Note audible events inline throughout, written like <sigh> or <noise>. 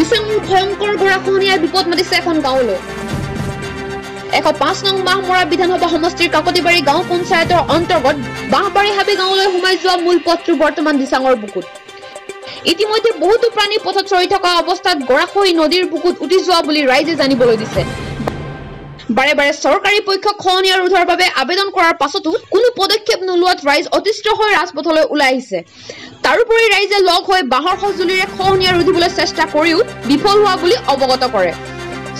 ডিচেম্বৰ ভয়ংকৰ গৰাখহনীয়াই বিপদ মাতিছে এখন গাঁৱলৈ এশ পাঁচ নং বাঁহমৰা বিধানসভা সমষ্টিৰ কাকতিবাৰী গাঁও পঞ্চায়তৰ অন্তৰ্গত বাঁহবাৰী হাবি গাঁৱলৈ সোমাই যোৱা মূল পথটো বৰ্তমান দিচাঙৰ বুকুত ইতিমধ্যে বহুতো প্ৰাণী পথত চৰি থকা অৱস্থাত গৰাখৈ নদীৰ বুকুত উটি যোৱা বুলি ৰাইজে জানিবলৈ দিছে বাৰে বাৰে চৰকাৰী পক্ষক খহনীয়া ৰোধৰ বাবে আবেদন কৰাৰ পাছতো কোনো পদক্ষেপ নোলোৱাত ৰাইজ অতিষ্ঠ হৈ ৰাজপথলৈ ওলাই আহিছে তাৰোপৰি ৰাইজে লগ হৈ বাঁহৰ সঁজুলিৰে খহনীয়া ৰুধিবলৈ চেষ্টা কৰিও বিফল হোৱা বুলি অৱগত কৰে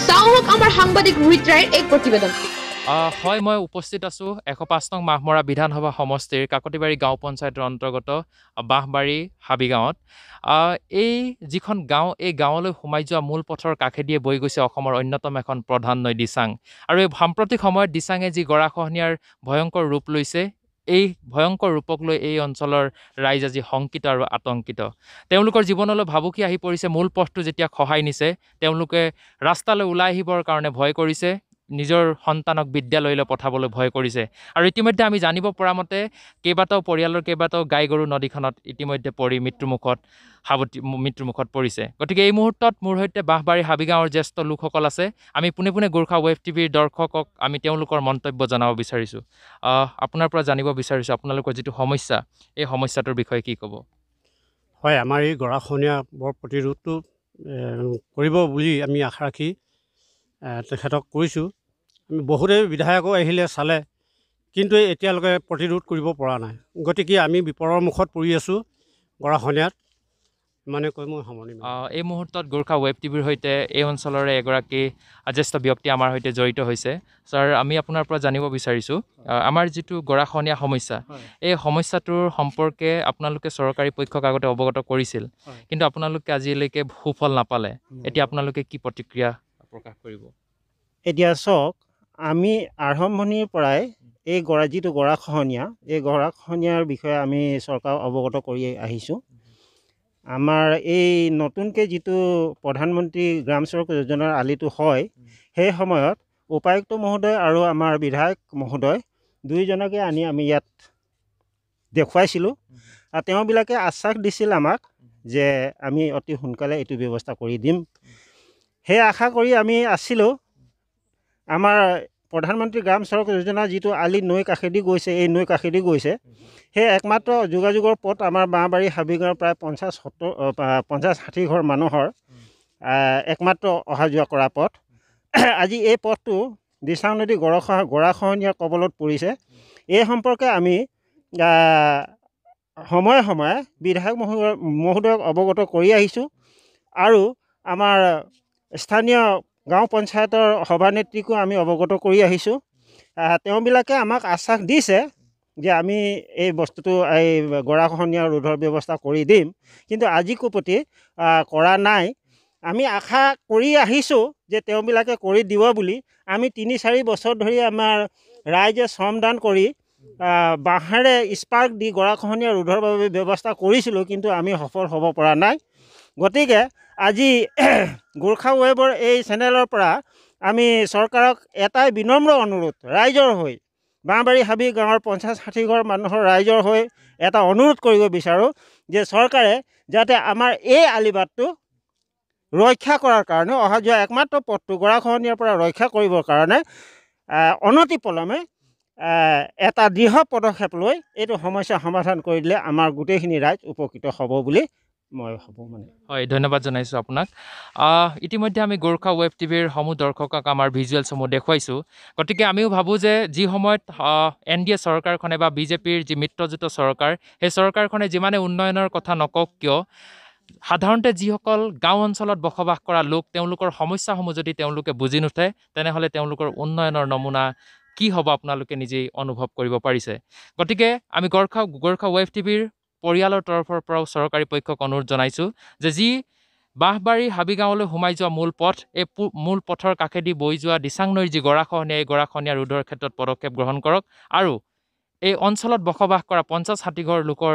চাওঁ আমাৰ সাংবাদিক ৰোহিত ৰায়ৰ এক প্ৰতিবেদন হয় মই উপস্থিত আছোঁ এশ পাঁচ নং মাহমৰা বিধানসভা সমষ্টিৰ কাকতিবাৰী গাঁও পঞ্চায়তৰ অন্তৰ্গত বাঁহবাৰী হাবি গাঁৱত এই যিখন গাঁও এই গাঁৱলৈ সোমাই যোৱা মূল পথৰ কাষেদিয়ে বৈ গৈছে অসমৰ অন্যতম এখন প্ৰধান নৈ দিচাং আৰু এই সাম্প্ৰতিক সময়ত দিচাঙে যি গৰাখহনীয়াৰ ভয়ংকৰ ৰূপ লৈছে এই ভয়ংকৰ ৰূপক লৈ এই অঞ্চলৰ ৰাইজ আজি শংকিত আৰু আতংকিত তেওঁলোকৰ জীৱনলৈ ভাবুকি আহি পৰিছে মূল পথটো যেতিয়া খহাই নিছে তেওঁলোকে ৰাস্তালৈ ওলাই আহিবৰ কাৰণে ভয় কৰিছে নিজৰ সন্তানক বিদ্যালয়লৈ পঠাবলৈ ভয় কৰিছে আৰু ইতিমধ্যে আমি জানিব পৰা মতে কেইবাটাও পৰিয়ালৰ কেইবাটাও গাই গৰু নদীখনত ইতিমধ্যে পৰি মৃত্যুমুখত সাৱটি মৃত্যুমুখত পৰিছে গতিকে এই মুহূৰ্তত মোৰ সৈতে বাঁহবাৰী হাবিগাঁৱৰ জ্যেষ্ঠ লোকসকল আছে আমি পোনে পোনে গোৰ্খা ৱেব টিভিৰ দৰ্শকক আমি তেওঁলোকৰ মন্তব্য জনাব বিচাৰিছোঁ আপোনাৰ পৰা জানিব বিচাৰিছোঁ আপোনালোকৰ যিটো সমস্যা এই সমস্যাটোৰ বিষয়ে কি ক'ব হয় আমাৰ এই গৰাখনীয়া বৰ প্ৰতিৰোধটো কৰিব বুলি আমি আশা ৰাখি তেখেতক কৈছোঁ বহুতেই বিধায়কো আহিলে চালে কিন্তু এতিয়ালৈকে প্ৰতিৰোধ কৰিব পৰা নাই গতিকে আমি বিপদৰ মুখত পৰি আছোঁ গৰাখনীয়াত মানে কৈ মই সামৰণি এই মুহূৰ্তত গোৰ্খা ৱেব টিভিৰ সৈতে এই অঞ্চলৰে এগৰাকী জ্যেষ্ঠ ব্যক্তি আমাৰ সৈতে জড়িত হৈছে ছাৰ আমি আপোনাৰ পৰা জানিব বিচাৰিছোঁ আমাৰ যিটো গৰাখনীয়া সমস্যা এই সমস্যাটোৰ সম্পৰ্কে আপোনালোকে চৰকাৰী পক্ষক আগতে অৱগত কৰিছিল কিন্তু আপোনালোকে আজিলৈকে সুফল নাপালে এতিয়া আপোনালোকে কি প্ৰতিক্ৰিয়া প্ৰকাশ কৰিব এতিয়া চাওক আমি আৰম্ভণিৰ পৰাই এই গৰা যিটো গৰাখহনীয়া এই গৰাখহনীয়াৰ বিষয়ে আমি চৰকাৰক অৱগত কৰি আহিছোঁ আমাৰ এই নতুনকৈ যিটো প্ৰধানমন্ত্ৰী গ্ৰাম চড়ক যোজনাৰ আলিটো হয় সেই সময়ত উপায়ুক্ত মহোদয় আৰু আমাৰ বিধায়ক মহোদয় দুয়োজনকে আনি আমি ইয়াত দেখুৱাইছিলোঁ আৰু তেওঁবিলাকে আশ্বাস দিছিল আমাক যে আমি অতি সোনকালে এইটো ব্যৱস্থা কৰি দিম সেই আশা কৰি আমি আছিলোঁ আমাৰ প্ৰধানমন্ত্ৰী গ্ৰাম চড়ক যোজনা যিটো আলি নৈ কাষেদি গৈছে এই নৈ কাষেদি গৈছে সেই একমাত্ৰ যোগাযোগৰ পথ আমাৰ বাঁহবাৰী হাবিগাঁৱৰ প্ৰায় পঞ্চাছ সত্তৰ পঞ্চাছ ষাঠি ঘৰ মানুহৰ একমাত্ৰ অহা যোৱা কৰা পথ <clears throat> আজি এই পথটো দিচাং নদী গড়স গড়াখহনীয়া কবলত পৰিছে এই সম্পৰ্কে আমি সময়ে সময়ে বিধায়ক মহোদয় মহোদয়ক অৱগত কৰি আহিছোঁ আৰু আমাৰ স্থানীয় গাঁও পঞ্চায়তৰ সভানেত্ৰীকো আমি অৱগত কৰি আহিছোঁ তেওঁবিলাকে আমাক আশ্বাস দিছে যে আমি এই বস্তুটো এই গৰাখহনীয়া ৰোধৰ ব্যৱস্থা কৰি দিম কিন্তু আজি কুপতি কৰা নাই আমি আশা কৰি আহিছোঁ যে তেওঁবিলাকে কৰি দিব বুলি আমি তিনি চাৰি বছৰ ধৰি আমাৰ ৰাইজে শ্ৰমদান কৰি বাঁহেৰে স্পাৰ্ক দি গৰাখহনীয়া ৰোধৰ বাবে ব্যৱস্থা কৰিছিলোঁ কিন্তু আমি সফল হ'ব পৰা নাই গতিকে আজি <clears throat> গোৰ্খা ওয়েবৰ এই চেনেলৰ পৰা আমি চৰকাৰক এটাই বিনম্ৰ অনুৰোধ ৰাইজৰ হৈ বাঁহবাৰী হাবি গাঁৱৰ পঞ্চাছ ষাঠি ঘৰ মানুহৰ ৰাইজৰ হৈ এটা অনুৰোধ কৰিব বিচাৰোঁ যে চৰকাৰে যাতে আমাৰ এই আলিবাদটো ৰক্ষা কৰাৰ কাৰণে অহা যোৱা একমাত্ৰ পথটো গৰাখহনীয়াৰ পৰা ৰক্ষা কৰিবৰ কাৰণে অনতিপলমে এটা দৃঢ় পদক্ষেপ লৈ এইটো সমস্যা সমাধান কৰি দিলে আমাৰ গোটেইখিনি ৰাইজ উপকৃত হ'ব বুলি মই ভাবোঁ মানে হয় ধন্যবাদ জনাইছোঁ আপোনাক ইতিমধ্যে আমি গোৰ্খা ৱেব টিভিৰ সমূহ দৰ্শকক আমাৰ ভিজুৱেলছসমূহ দেখুৱাইছোঁ গতিকে আমিও ভাবোঁ যে যি সময়ত এন ডি এ চৰকাৰখনে বা বিজেপিৰ যি মিত্ৰজোঁট চৰকাৰ সেই চৰকাৰখনে যিমানে উন্নয়নৰ কথা নকওক কিয় সাধাৰণতে যিসকল গাঁও অঞ্চলত বসবাস কৰা লোক তেওঁলোকৰ সমস্যাসমূহ যদি তেওঁলোকে বুজি নুঠে তেনেহ'লে তেওঁলোকৰ উন্নয়নৰ নমুনা কি হ'ব আপোনালোকে নিজেই অনুভৱ কৰিব পাৰিছে গতিকে আমি গোৰ্খা গোৰ্খা ৱেব টিভিৰ পৰিয়ালৰ তৰফৰ পৰাও চৰকাৰী পক্ষক অনুৰোধ জনাইছোঁ যে যি বাঁহবাৰী হাবিগাঁৱলৈ সোমাই যোৱা মূল পথ এই মূল পথৰ কাষেদি বৈ যোৱা দিচাং নৈৰ যি গৰাখহনীয়া এই গৰাখহনীয়া ৰোধৰ ক্ষেত্ৰত পদক্ষেপ গ্ৰহণ কৰক আৰু এই অঞ্চলত বসবাস কৰা পঞ্চাছ ষাঠিঘৰ লোকৰ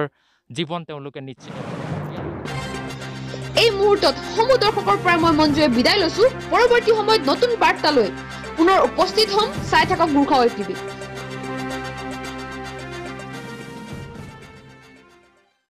জীৱন তেওঁলোকে নিশ্চিত এই মুহূৰ্তত সমূহ দৰ্শকৰ পৰা মই মঞ্জুৱে বিদায় লৈছো পৰৱৰ্তী সময়ত নতুন বাৰ্তালৈ পুনৰ উপস্থিত হ'ম চাই থাকক গুৰ্খা অ টিভিত